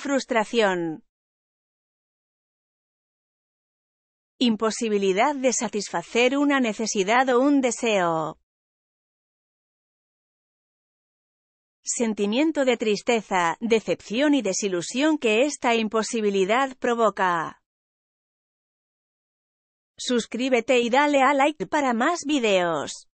Frustración. Imposibilidad de satisfacer una necesidad o un deseo. Sentimiento de tristeza, decepción y desilusión que esta imposibilidad provoca. Suscríbete y dale a like para más videos.